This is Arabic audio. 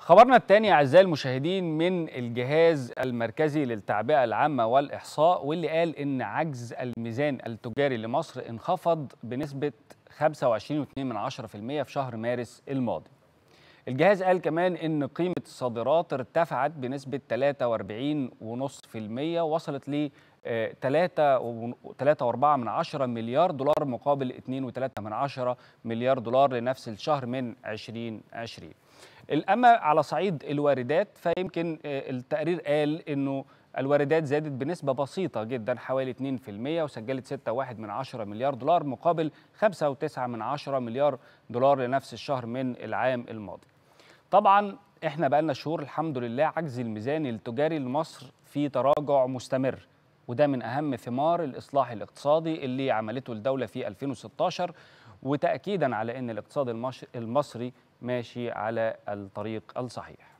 خبرنا الثاني أعزائي المشاهدين من الجهاز المركزي للتعبئة العامة والإحصاء واللي قال إن عجز الميزان التجاري لمصر انخفض بنسبة 25.2% في شهر مارس الماضي الجهاز قال كمان ان قيمه الصادرات ارتفعت بنسبه 43.5% وصلت ل 3.4 آه، مليار دولار مقابل 2.3 مليار دولار لنفس الشهر من 2020 اما على صعيد الواردات فيمكن آه، التقرير قال انه الواردات زادت بنسبة بسيطة جدا حوالي 2% وسجلت 6.1 مليار دولار مقابل 5.9 مليار دولار لنفس الشهر من العام الماضي طبعا احنا بقالنا شهور الحمد لله عجز الميزان التجاري لمصر في تراجع مستمر وده من أهم ثمار الإصلاح الاقتصادي اللي عملته الدولة في 2016 وتأكيدا على أن الاقتصاد المصري ماشي على الطريق الصحيح